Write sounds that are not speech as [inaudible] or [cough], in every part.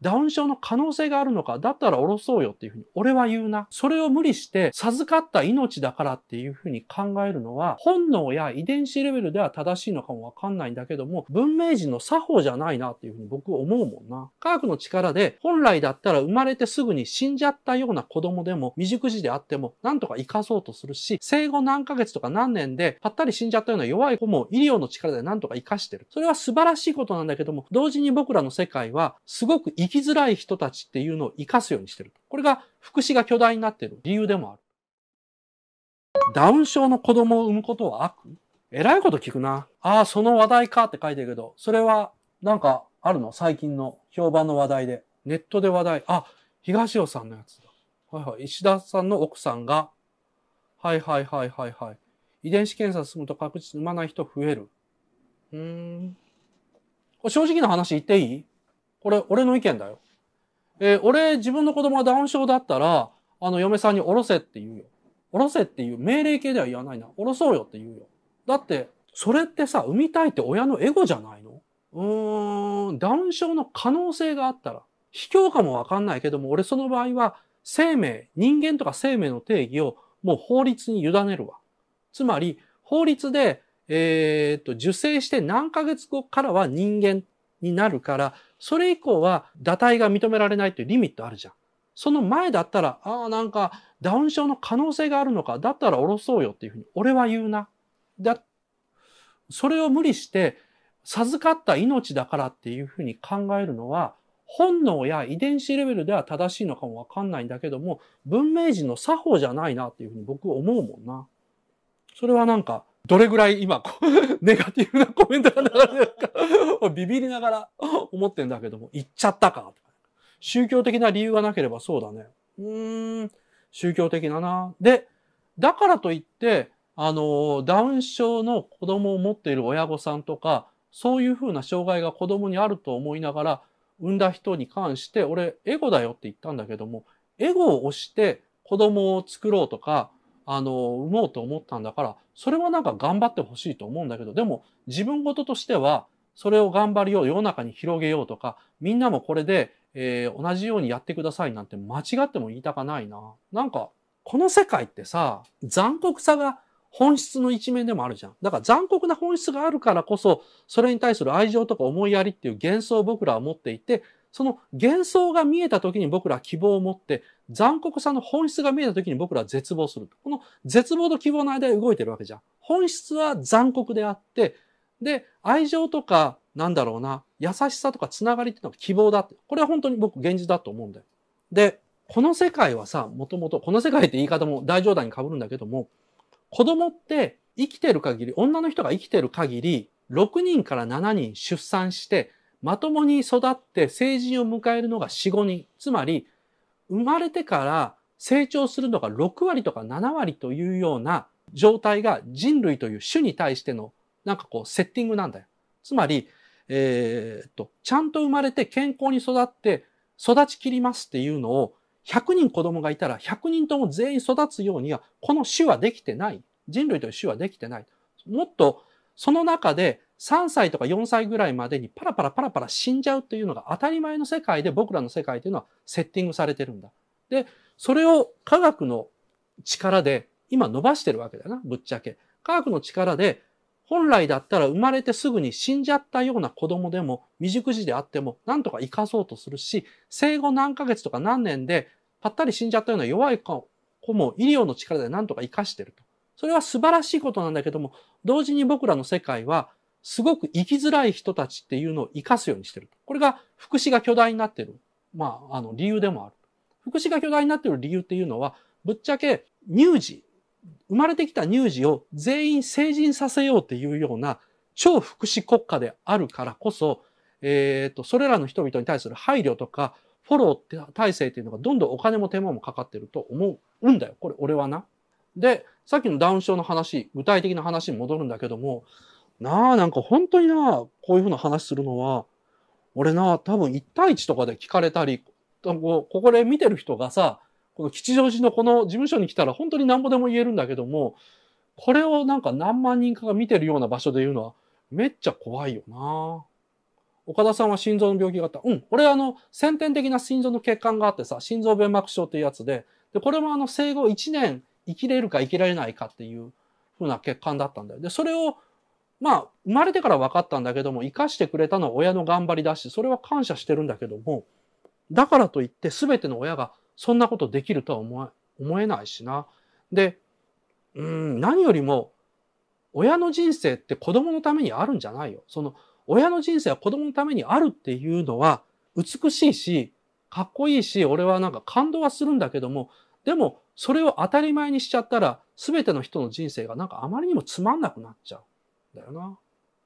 ダウン症の可能性があるのか、だったら降ろそうよっていうふうに、俺は言うな。それを無理して、授かった命だからっていうふうに考えるのは、本能や遺伝子レベルでは正しいのかもわかんないんだけども、文明人の作法じゃないなっていうふうに僕思うもんな。科学の力で、本来だったら生まれてすぐに死んじゃったような子供でも、未熟児であっても、なんとか生かそうとするし、生後何ヶ月とか何年で、ぱったり死んじゃったような弱い子も医療の力でなんとか生かしてる。それは素晴らしいことなんだけども、同時に僕らの世界は、すごく生きづらい人たちっていうのを生かすようにしてる。これが福祉が巨大になってる理由でもある。ダウン症の子供を産むことは悪えらいこと聞くな。ああ、その話題かって書いてるけど、それはなんかあるの最近の評判の話題で。ネットで話題。あ、東尾さんのやつだ。はいはい。石田さんの奥さんが、はいはいはいはいはい。遺伝子検査進むと確実に産まない人増える。うーん。これ正直な話言っていいこれ、俺の意見だよ。えー、俺、自分の子供がダウン症だったら、あの、嫁さんにおろせって言うよ。おろせっていう命令系では言わないな。おろそうよって言うよ。だって、それってさ、産みたいって親のエゴじゃないのうーん、ダウン症の可能性があったら、卑怯かもわかんないけども、俺その場合は、生命、人間とか生命の定義をもう法律に委ねるわ。つまり、法律で、えー、っと、受精して何ヶ月後からは人間になるから、それ以降は堕胎が認められないというリミットあるじゃん。その前だったら、ああ、なんかダウン症の可能性があるのか、だったら下ろそうよっていうふうに俺は言うな。だ、それを無理して授かった命だからっていうふうに考えるのは、本能や遺伝子レベルでは正しいのかもわかんないんだけども、文明人の作法じゃないなっていうふうに僕思うもんな。それはなんかどれぐらい今、ネガティブなコメントが流れてるか、ビビりながら思ってんだけども、言っちゃったか。宗教的な理由がなければそうだね。うーん、宗教的だな。で、だからといって、あの、ダウン症の子供を持っている親御さんとか、そういうふうな障害が子供にあると思いながら、産んだ人に関して、俺、エゴだよって言ったんだけども、エゴを押して子供を作ろうとか、あの、産もうと思ったんだから、それはなんか頑張ってほしいと思うんだけど、でも自分事としては、それを頑張りよう、世の中に広げようとか、みんなもこれで、えー、同じようにやってくださいなんて間違っても言いたかないな。なんか、この世界ってさ、残酷さが本質の一面でもあるじゃん。だから残酷な本質があるからこそ、それに対する愛情とか思いやりっていう幻想を僕らは持っていて、その幻想が見えた時に僕らは希望を持って、残酷さの本質が見えた時に僕らは絶望する。この絶望と希望の間で動いてるわけじゃん。本質は残酷であって、で、愛情とか、なんだろうな、優しさとかつながりっていうのは希望だって。これは本当に僕現実だと思うんだよ。で、この世界はさ、もともと、この世界って言い方も大冗談に被るんだけども、子供って生きてる限り、女の人が生きてる限り、6人から7人出産して、まともに育って成人を迎えるのが4、5人。つまり、生まれてから成長するのが6割とか7割というような状態が人類という種に対してのなんかこうセッティングなんだよ。つまり、えー、っと、ちゃんと生まれて健康に育って育ちきりますっていうのを100人子供がいたら100人とも全員育つようにはこの種はできてない。人類という種はできてない。もっとその中で3歳とか4歳ぐらいまでにパラパラパラパラ死んじゃうというのが当たり前の世界で僕らの世界というのはセッティングされてるんだ。で、それを科学の力で今伸ばしてるわけだな、ぶっちゃけ。科学の力で本来だったら生まれてすぐに死んじゃったような子供でも未熟児であってもなんとか生かそうとするし生後何ヶ月とか何年でぱったり死んじゃったような弱い子も医療の力でなんとか生かしてると。それは素晴らしいことなんだけども同時に僕らの世界はすごく生きづらい人たちっていうのを活かすようにしてる。これが福祉が巨大になってる、まあ、あの、理由でもある。福祉が巨大になってる理由っていうのは、ぶっちゃけ乳児、生まれてきた乳児を全員成人させようっていうような超福祉国家であるからこそ、えっ、ー、と、それらの人々に対する配慮とか、フォロー体制っていうのがどんどんお金も手間もかかってると思うんだよ。これ、俺はな。で、さっきのダウン症の話、具体的な話に戻るんだけども、なあ、なんか本当にな、こういうふうな話するのは、俺な、多分1対1とかで聞かれたり、ここで見てる人がさ、この吉祥寺のこの事務所に来たら本当に何ぼでも言えるんだけども、これをなんか何万人かが見てるような場所で言うのは、めっちゃ怖いよな。岡田さんは心臓の病気があった。うん。俺あの、先天的な心臓の血管があってさ、心臓弁膜症っていうやつで、で、これもあの、生後1年生きれるか生きられないかっていう風な血管だったんだよ。で、それをまあ、生まれてから分かったんだけども、生かしてくれたのは親の頑張りだし、それは感謝してるんだけども、だからといって全ての親がそんなことできるとは思思えないしな。で、うん、何よりも、親の人生って子供のためにあるんじゃないよ。その、親の人生は子供のためにあるっていうのは美しいし、かっこいいし、俺はなんか感動はするんだけども、でも、それを当たり前にしちゃったら、全ての人の人生がなんかあまりにもつまんなくなっちゃう。だよな。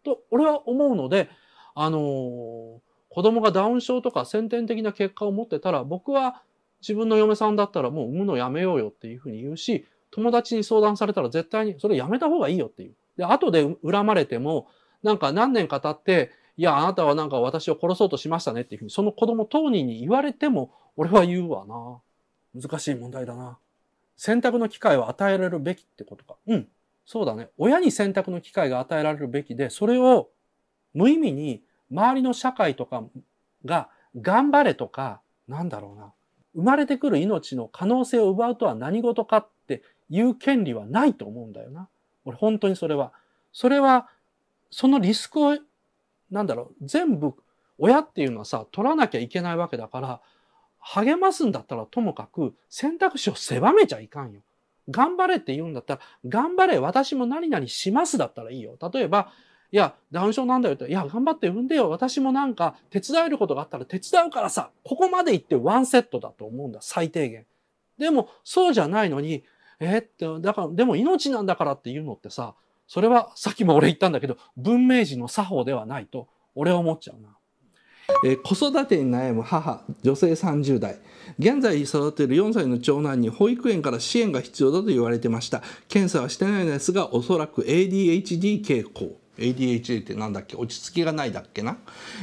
と、俺は思うので、あのー、子供がダウン症とか先天的な結果を持ってたら、僕は自分の嫁さんだったらもう産むのやめようよっていうふうに言うし、友達に相談されたら絶対にそれやめた方がいいよっていう。で、後で恨まれても、なんか何年か経って、いや、あなたはなんか私を殺そうとしましたねっていうふうに、その子供当人に言われても、俺は言うわな。難しい問題だな。選択の機会を与えられるべきってことか。うん。そうだね親に選択の機会が与えられるべきでそれを無意味に周りの社会とかが頑張れとかなんだろうな生まれてくる命の可能性を奪うとは何事かっていう権利はないと思うんだよな俺本当にそれはそれはそのリスクをなんだろう全部親っていうのはさ取らなきゃいけないわけだから励ますんだったらともかく選択肢を狭めちゃいかんよ。頑張れって言うんだったら、頑張れ、私も何々しますだったらいいよ。例えば、いや、ダウン症なんだよって、いや、頑張って産んでよ。私もなんか手伝えることがあったら手伝うからさ、ここまで行ってワンセットだと思うんだ、最低限。でも、そうじゃないのに、えって、だから、でも命なんだからって言うのってさ、それはさっきも俺言ったんだけど、文明人の作法ではないと、俺は思っちゃうな。えー、子育てに悩む母女性30代現在育てる4歳の長男に保育園から支援が必要だと言われてました検査はしてないのですがおそらく ADHD 傾向 ADHD って何だっけ落ち着きがないだっけな、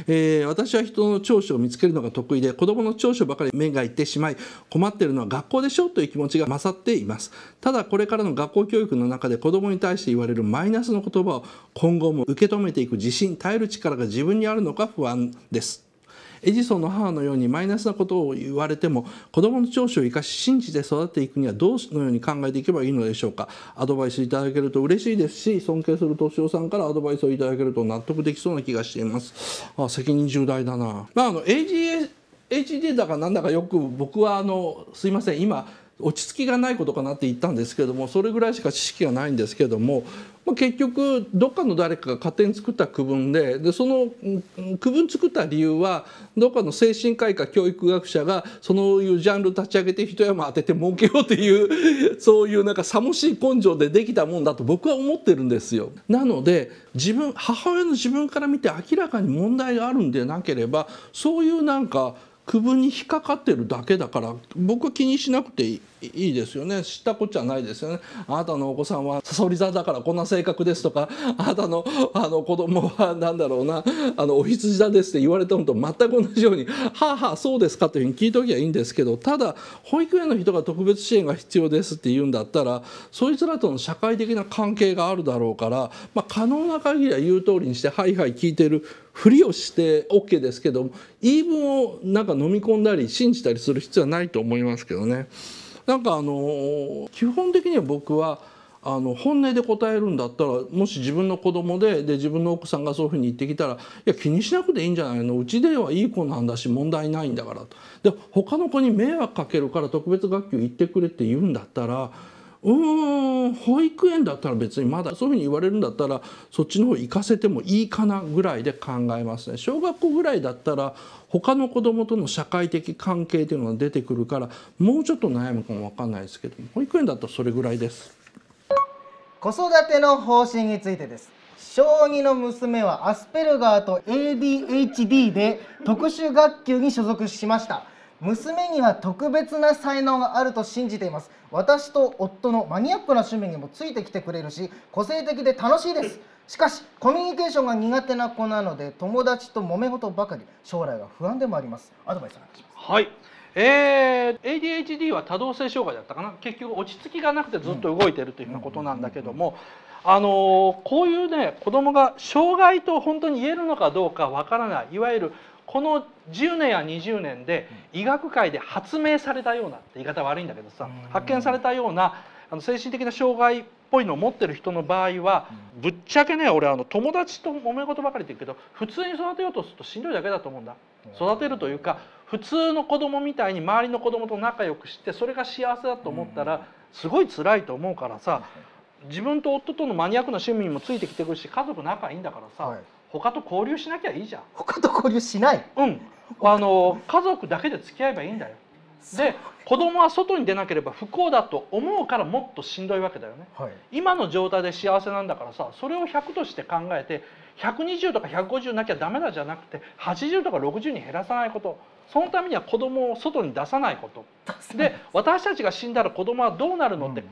えー、私は人の長所を見つけるのが得意で子供の長所ばかり目がいってしまい困ってるのは学校でしょという気持ちが勝っていますただこれからの学校教育の中で子供に対して言われるマイナスの言葉を今後も受け止めていく自信耐える力が自分にあるのか不安ですエジソンの母のようにマイナスなことを言われても子供の長所を生かし信じて育っていくにはどうのように考えていけばいいのでしょうかアドバイスいただけると嬉しいですし尊敬する敏夫さんからアドバイスをいただけると納得できそうな気がしていますあ責任重大だなまああの AGA HD だかなんだかよく僕はあのすいません今落ち着きがないことかなって言ったんですけどもそれぐらいしか知識がないんですけども、まあ、結局どっかの誰かが勝手に作った区分ででその区分作った理由はどっかの精神科医か教育学者がそのいうジャンル立ち上げて一山当てて儲けようっていう [laughs] そういうなんかさもしい根性でできたもんだと僕は思ってるんですよ。なので自分母親の自分から見て明らかに問題があるんでなければそういうなんか区分に引っかかってるだけだから僕は気にしなくていいですよね知ったこっちゃないですよねあなたのお子さんはサソリ座だからこんな性格ですとかあなたのあの子供は何だろうなあのお羊座ですって言われたのと全く同じように「はあはあそうですか」というふうに聞いときゃいいんですけどただ保育園の人が特別支援が必要ですって言うんだったらそいつらとの社会的な関係があるだろうから、まあ、可能な限りは言う通りにして「はいはい聞いてる」ふりをして OK ですけども言い分をなんか飲み込んだり信じたりする必要はないと思いますけどね。なんかあの基本的には僕はあの本音で答えるんだったらもし自分の子供でで自分の奥さんがそういうふうに言ってきたらいや気にしなくていいんじゃないのうちではいい子なんだし問題ないんだからとで他の子に迷惑かけるから特別学級行ってくれって言うんだったらうん保育園だったら別にまだそういうふうに言われるんだったらそっちの方行かせてもいいかなぐらいで考えますね。小学校ぐらいだったら他の子どもとの社会的関係というのが出てくるからもうちょっと悩むかも分かんないですけど保育園だとそれぐらいです。子育ての方針についてです。小児の娘はアスペルガーと ADHD で特殊学級に所属しました。娘には特別な才能があると信じています私と夫のマニアックな趣味にもついてきてくれるし個性的で楽しいですしかしコミュニケーションが苦手な子なので友達と揉め事ばかり将来が不安でもありますアドバイスお願いしますはいえー、ADHD は多動性障害だったかな結局落ち着きがなくてずっと動いてるというようなことなんだけども、あのこういうね子供が障害と本当に言えるのかどうかわからないいわゆるこの10年や20年で医学界で発明されたようなって言い方悪いんだけどさ発見されたようなあの精神的な障害っぽいのを持ってる人の場合はぶっちゃけね俺あの友達と揉め事ばかりって言うけど普通に育てようとするとしんどいだけだと思うんだ育てるというか普通の子供みたいに周りの子供と仲良くしてそれが幸せだと思ったらすごい辛いと思うからさ自分と夫とのマニアックな趣味にもついてきてくるし家族仲いいんだからさ、はい、他と交流しなきゃいいじゃん他と交流しないうんあの家族だけで付き合えばいいんだよで子供は外に出なければ不幸だと思うからもっとしんどいわけだよね、はい、今の状態で幸せなんだからさそれを100として考えて120とか150なきゃダメだじゃなくて80とか60に減らさないことそのためには子供を外に出さないことで私たちが死んだら子供はどうなるのって考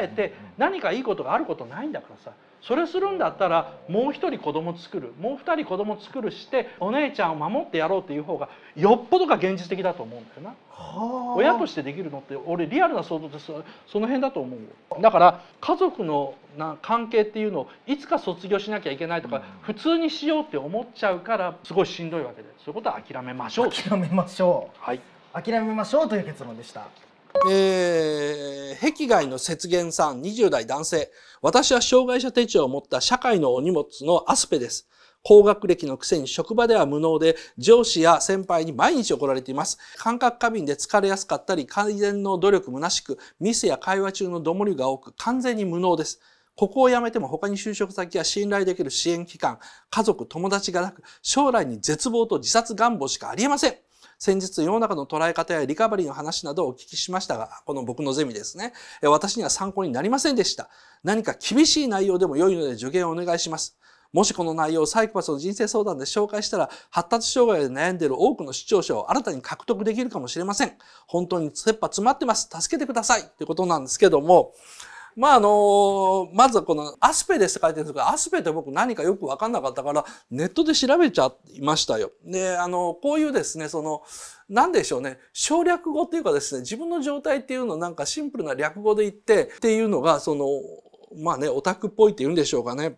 えて何かいいことがあることないんだからさそれするんだったらもう一人子供作るもう二人子供作るしてお姉ちゃんを守ってやろうっていう方がよっぽどが現実的だと思うんだよな。親としてできるのって俺リアルな想像ですその辺だと思うだから家族のな関係っていうのをいつか卒業しなきゃいけないとか、普通にしようって思っちゃうからすごいしんどいわけでそういうことは諦めましょう諦めましょう、はい、諦めましょうという結論でした。えー、壁外の雪原さん20代男性私は障害者手帳を持った社会のお荷物のアスペです。高学歴のくせに職場では無能で上司や先輩に毎日怒られています。感覚過敏で疲れやすかったり改善の努力虚しくミスや会話中のどもりが多く完全に無能です。ここを辞めても他に就職先や信頼できる支援機関、家族、友達がなく将来に絶望と自殺願望しかありえません。先日世の中の捉え方やリカバリーの話などをお聞きしましたが、この僕のゼミですね、私には参考になりませんでした。何か厳しい内容でも良いので助言をお願いします。もしこの内容をサイコパスの人生相談で紹介したら、発達障害で悩んでいる多くの視聴者を新たに獲得できるかもしれません。本当に切羽詰まってます。助けてください。ということなんですけども、まあ、あの、まずはこのアスペですって書いてるんですけど、アスペって僕何かよくわかんなかったから、ネットで調べちゃいましたよ。で、あの、こういうですね、その、なんでしょうね、省略語っていうかですね、自分の状態っていうのをなんかシンプルな略語で言ってっていうのが、その、まあね、オタクっぽいって言うんでしょうかね。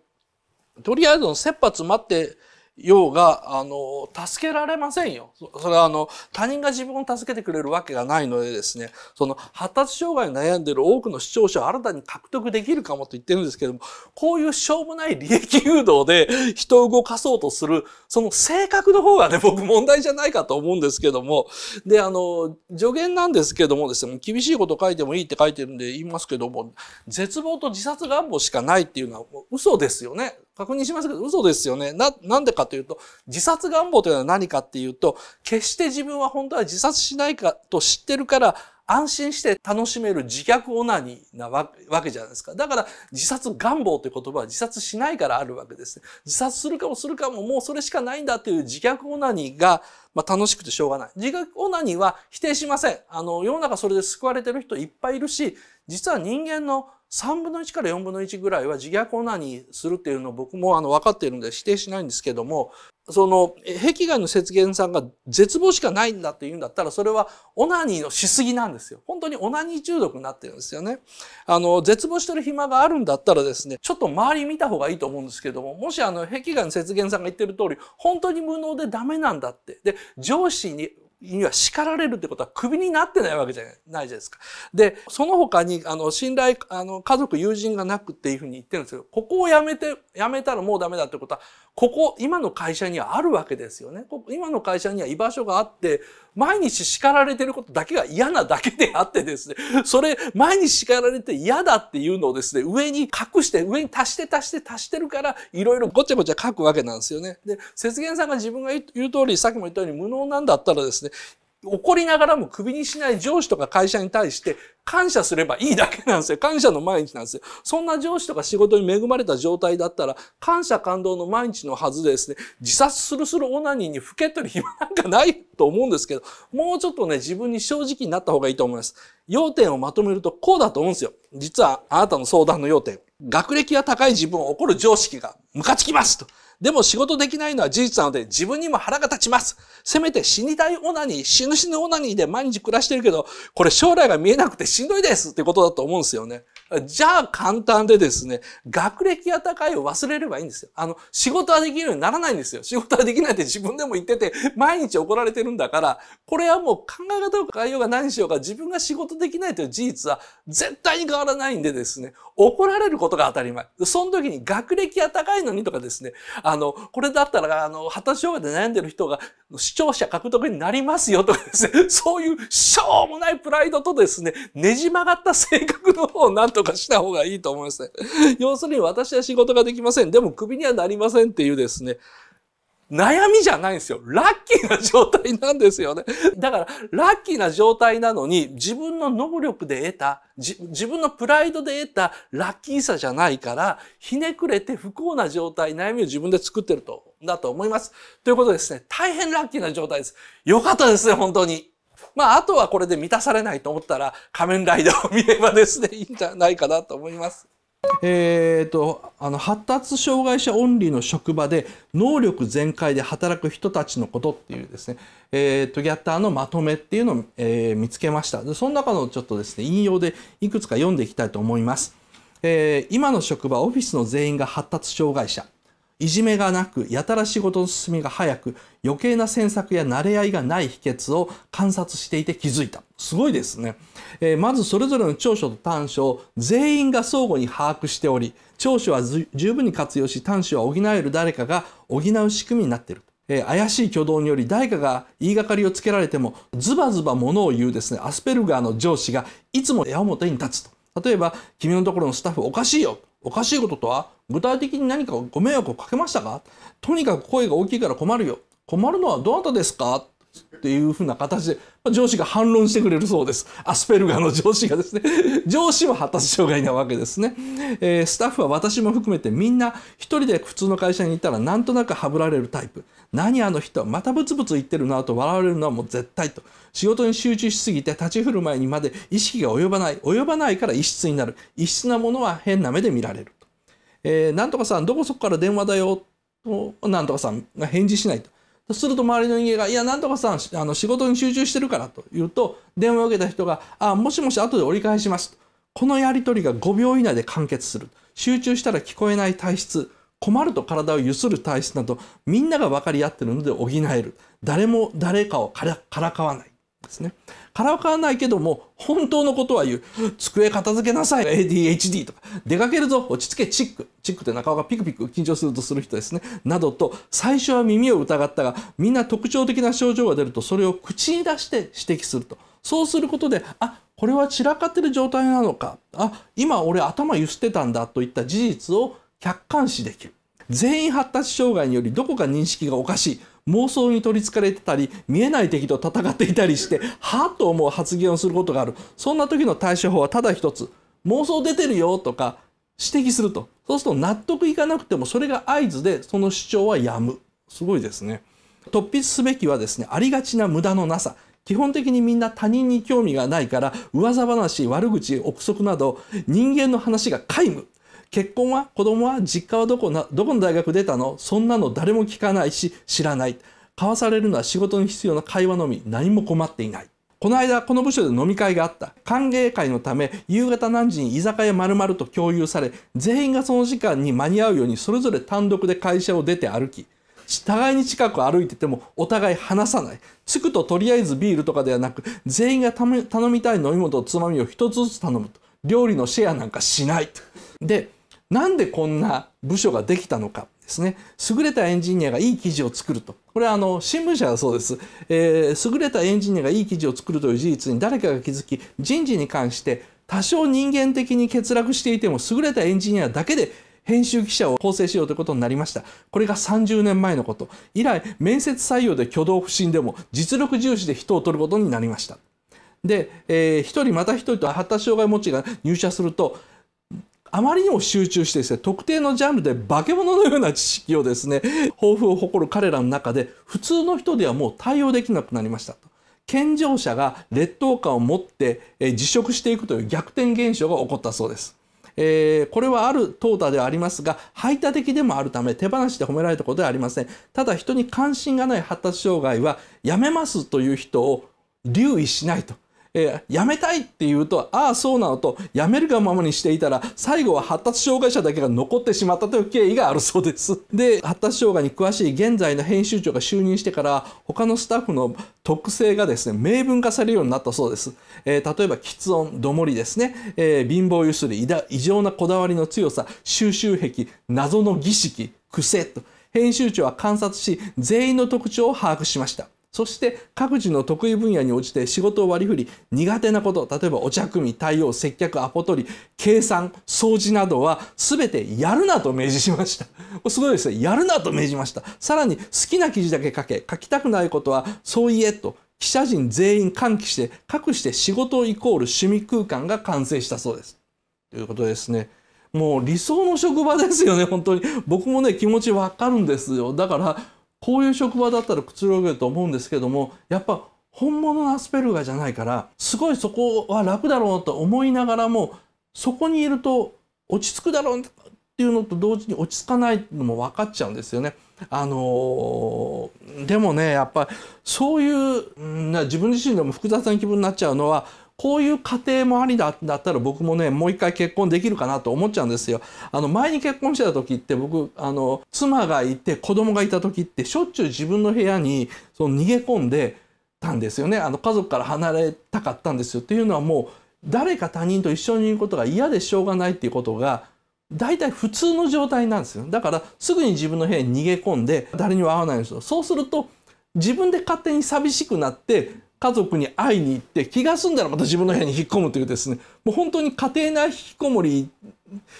とりあえずの切羽詰まってようが、あの、助けられませんよ。それはあの、他人が自分を助けてくれるわけがないのでですね、その発達障害に悩んでいる多くの視聴者を新たに獲得できるかもと言ってるんですけども、こういうしょうもない利益誘導で [laughs] 人を動かそうとする、その性格の方がね、僕問題じゃないかと思うんですけども、で、あの、助言なんですけどもですね、厳しいこと書いてもいいって書いてるんで言いますけども、絶望と自殺願望しかないっていうのは嘘ですよね。確認しましたけど、嘘ですよね。な、なんでかというと、自殺願望というのは何かっていうと、決して自分は本当は自殺しないかと知ってるから、安心して楽しめる自虐オナニーなわけじゃないですか。だから自殺願望という言葉は自殺しないからあるわけですね。自殺するかもするかももうそれしかないんだという自虐オナニーが、ま楽しくてしょうがない。自虐オナニーは否定しません。あの、世の中それで救われてる人いっぱいいるし、実は人間の3分の1から4分の1ぐらいは自虐オナニーするっていうのを僕もあの分かっているので否定しないんですけども、その壁外の雪原さんが絶望しかないんだって言うんだったらそれはオナニーのしすぎなんですよ。本当にオナニー中毒になってるんですよね。あの絶望してる暇があるんだったらですねちょっと周り見た方がいいと思うんですけどももしあの壁外の雪原さんが言ってる通り本当に無能でダメなんだってで上司にには叱られるってことは首になってないわけじゃないじゃないですか。で、その他に、あの、信頼、あの、家族、友人がなくっていうふうに言ってるんですけど、ここを辞めて、辞めたらもうダメだってことは、ここ、今の会社にはあるわけですよね。ここ今の会社には居場所があって、毎日叱られてることだけが嫌なだけであってですね、それ、毎日叱られて嫌だっていうのをですね、上に隠して、上に足して足して足してるから、いろいろごちゃごちゃ書くわけなんですよね。で、節原さんが自分が言う通り、さっきも言ったように無能なんだったらですね、怒りながらも首にしない上司とか会社に対して感謝すればいいだけなんですよ。感謝の毎日なんですよ。そんな上司とか仕事に恵まれた状態だったら、感謝感動の毎日のはずですね、自殺するするオナニーにふけとる暇なんかないと思うんですけど、もうちょっとね、自分に正直になった方がいいと思います。要点をまとめるとこうだと思うんですよ。実はあなたの相談の要点。学歴が高い自分を怒る常識がムカつきますと。でも仕事できないのは事実なので自分にも腹が立ちます。せめて死にたいオナニー、死ぬ死ぬオナニーで毎日暮らしてるけど、これ将来が見えなくてしんどいですってことだと思うんですよね。じゃあ簡単でですね、学歴が高いを忘れればいいんですよ。あの、仕事はできるようにならないんですよ。仕事はできないって自分でも言ってて、毎日怒られてるんだから、これはもう考え方を変えようが何しようが自分が仕事できないという事実は絶対に変わらないんでですね、怒られることが当たり前。その時に学歴が高いのにとかですね、あの、これだったら、あの、発達障害で悩んでる人が視聴者獲得になりますよとかですね、そういうしょうもないプライドとですね、ねじ曲がった性格の方をなんととかした方がいいと思いますね。[laughs] 要するに私は仕事ができません。でもクビにはなりませんっていうですね、悩みじゃないんですよ。ラッキーな状態なんですよね。だから、ラッキーな状態なのに、自分の能力で得た、自分のプライドで得たラッキーさじゃないから、ひねくれて不幸な状態、悩みを自分で作ってると、だと思います。ということですね。大変ラッキーな状態です。よかったですね、本当に。まあ、あとはこれで満たされないと思ったら、仮面ライダーを見ればですね、いいんじゃないかなと思います。えっと、あの発達障害者オンリーの職場で能力全開で働く人たちのことっていうですね、えーと、とギャッターのまとめっていうのを、えー、見つけましたでその中のちょっとですね引用でいくつか読んでいきたいと思います、えー、今の職場オフィスの全員が発達障害者いじめがなく、やたら仕事の進みが早く、余計な詮索や慣れ合いがない秘訣を観察していて気づいた。すごいですね。えー、まずそれぞれの長所と短所を全員が相互に把握しており、長所は十分に活用し、短所は補える誰かが補う仕組みになっている。えー、怪しい挙動により誰かが言いがかりをつけられても、ズバズバ物を言うですね、アスペルガーの上司がいつも矢面に立つと。例えば、君のところのスタッフおかしいよおかしいこととは具体的に何かご迷惑をかけましたかとにかく声が大きいから困るよ。困るのはどなたですかっていうふうな形で、ま上司が反論してくれるそうです。アスペルガーの上司がですね、[laughs] 上司は発達障害なわけですね、えー、スタッフは私も含めてみんな一人で普通の会社にいたらなんとなくはぶられるタイプ。何あの人はまたブツブツ言ってるなと笑われるのはもう絶対と。仕事に集中しすぎて立ち振る舞いにまで意識が及ばない。及ばないから異質になる。異質なものは変な目で見られると。えー、なんとかさん、どこそこから電話だよと、なんとかさんが返事しないと。そうすると周りの人間が「いやなんとかさんあの仕事に集中してるから」と言うと電話を受けた人が「あもしもし後で折り返します」とこのやり取りが5秒以内で完結する集中したら聞こえない体質困ると体をゆする体質などみんなが分かり合ってるので補える誰も誰かをからからかわないですね。からかわないけども、本当のことは言う。机片付けなさい、ADHD とか。出かけるぞ、落ち着け、チック。チックって中尾がピクピク緊張するとする人ですね。などと、最初は耳を疑ったが、みんな特徴的な症状が出ると、それを口に出して指摘すると。そうすることで、あ、これは散らかってる状態なのか。あ、今俺頭揺すってたんだといった事実を客観視できる。全員発達障害によりどこか認識がおかしい妄想に取りつかれてたり見えない敵と戦っていたりしてはぁと思う発言をすることがあるそんな時の対処法はただ一つ妄想出てるよとか指摘するとそうすると納得いかなくてもそれが合図でその主張はやむすごいですね突筆すべきはですねありがちな無駄のなさ基本的にみんな他人に興味がないから噂話悪口憶測など人間の話が皆無結婚は子供は実家はどこなどこの大学出たのそんなの誰も聞かないし知らない。交わされるのは仕事に必要な会話のみ何も困っていない。この間、この部署で飲み会があった。歓迎会のため、夕方何時に居酒屋丸々と共有され、全員がその時間に間に合うようにそれぞれ単独で会社を出て歩き、互いに近く歩いててもお互い話さない。着くととりあえずビールとかではなく、全員が頼みたい飲み物とつまみを一つずつ頼むと。料理のシェアなんかしない。で、なんでこんな部署ができたのかですね。優れたエンジニアがいい記事を作ると。これはあの新聞社だそうです、えー、優れたエンジニアがいい記事を作るという事実に誰かが気づき、人事に関して多少人間的に欠落していても優れたエンジニアだけで編集記者を構成しようということになりました。これが30年前のこと。以来、面接採用で挙動不審でも実力重視で人を取ることになりました。で、えー、1人また1人と発達障害持ちが入社すると、あまりにも集中してですね、特定のジャンルで化け物のような知識をですね、豊富を誇る彼らの中で、普通の人ではもう対応できなくなりましたと。健常者が劣等感を持って辞職していくという逆転現象が起こったそうです。えー、これはある淘汰ではありますが排他的でもあるため手放しで褒められたことではありませんただ人に関心がない発達障害はやめますという人を留意しないとえー、やめたいって言うとああそうなのとやめるがままにしていたら最後は発達障害者だけが残ってしまったという経緯があるそうです [laughs] で発達障害に詳しい現在の編集長が就任してから他のスタッフの特性がですね明文化されるようになったそうです、えー、例えば喫音どもりですね、えー、貧乏ゆすり異常なこだわりの強さ収集癖謎の儀式癖と編集長は観察し全員の特徴を把握しましたそして各自の得意分野に応じて仕事を割り振り、苦手なこと、例えばお茶組み、対応、接客、アポ取り、計算、掃除などは全てやるなと明示しました。[laughs] すごいですね。やるなと明示ました。さらに好きな記事だけ書け、書きたくないことはそう言えと。記者陣全員歓喜して、かくして仕事イコール趣味空間が完成したそうです。ということですね。もう理想の職場ですよね、本当に。僕もね、気持ちわかるんですよ。だから、こういう職場だったらくつろげると思うんですけども、やっぱ本物のアスペルガーじゃないから、すごいそこは楽だろうと思いながらも、そこにいると落ち着くだろうっていうのと同時に落ち着かないのも分かっちゃうんですよね。あのー、でもね、やっぱそういう、うん、自分自身でも複雑な気分になっちゃうのは、こういう家庭もありだったら僕もねもう一回結婚できるかなと思っちゃうんですよ。あの前に結婚してた時って僕あの妻がいて子供がいた時ってしょっちゅう自分の部屋にその逃げ込んでたんですよねあの家族から離れたかったんですよ。っていうのはもう誰か他人と一緒にいることが嫌でしょうがないっていうことが大体普通の状態なんですよ。だからすぐに自分の部屋に逃げ込んで誰にも会わないんですよ。そうすると自分で勝手に寂しくなって家族に会いに行って気が済んだらまた自分の部屋に引っ込むというですねもう本当に家庭内引きこもり引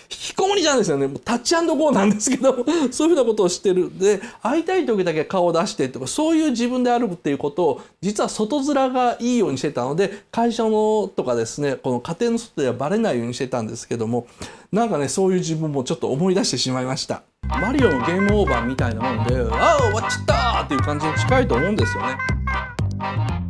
きこもりじゃないですよねもうタッチゴーなんですけどそういうふうなことをしてるで会いたい時だけ顔を出してとかそういう自分であるっていうことを実は外面がいいようにしてたので会社のとかですねこの家庭の外ではバレないようにしてたんですけどもなんかねそういう自分もちょっと思い出してしまいました。マリオのゲームオーバーみたいなもんで「ああ終わっちゃった!」っていう感じに近いと思うんですよね。